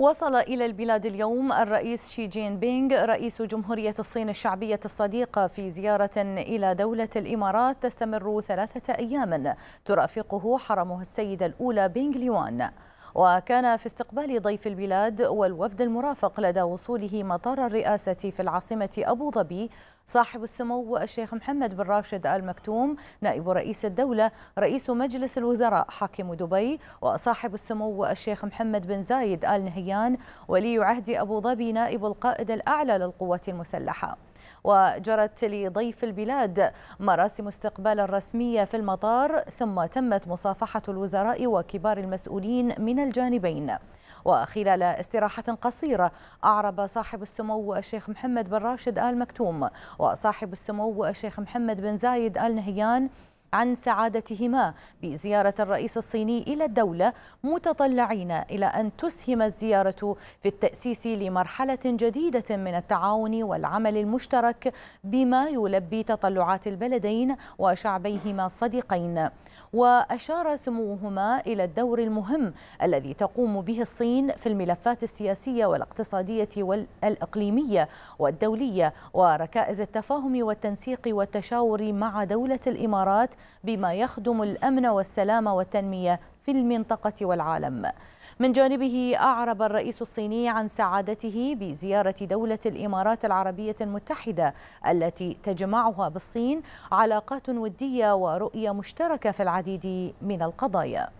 وصل إلى البلاد اليوم الرئيس شي جين بينغ رئيس جمهورية الصين الشعبية الصديقة في زيارة إلى دولة الإمارات تستمر ثلاثة أيام ترافقه حرمه السيدة الأولى بينغ ليوان وكان في استقبال ضيف البلاد والوفد المرافق لدى وصوله مطار الرئاسة في العاصمة أبو ظبي صاحب السمو الشيخ محمد بن راشد آل مكتوم نائب رئيس الدولة رئيس مجلس الوزراء حاكم دبي وصاحب السمو الشيخ محمد بن زايد آل نهيان ولي عهد أبو ظبي نائب القائد الأعلى للقوات المسلحة وجرت لضيف البلاد مراسم استقبال الرسمية في المطار ثم تمت مصافحة الوزراء وكبار المسؤولين من الجانبين وخلال استراحة قصيرة أعرب صاحب السمو الشيخ محمد بن راشد آل مكتوم وصاحب السمو الشيخ محمد بن زايد آل نهيان عن سعادتهما بزيارة الرئيس الصيني إلى الدولة متطلعين إلى أن تسهم الزيارة في التأسيس لمرحلة جديدة من التعاون والعمل المشترك بما يلبي تطلعات البلدين وشعبيهما الصديقين وأشار سموهما إلى الدور المهم الذي تقوم به الصين في الملفات السياسية والاقتصادية والإقليمية والدولية وركائز التفاهم والتنسيق والتشاور مع دولة الإمارات بما يخدم الأمن والسلام والتنمية في المنطقة والعالم من جانبه أعرب الرئيس الصيني عن سعادته بزيارة دولة الإمارات العربية المتحدة التي تجمعها بالصين علاقات ودية ورؤية مشتركة في العديد من القضايا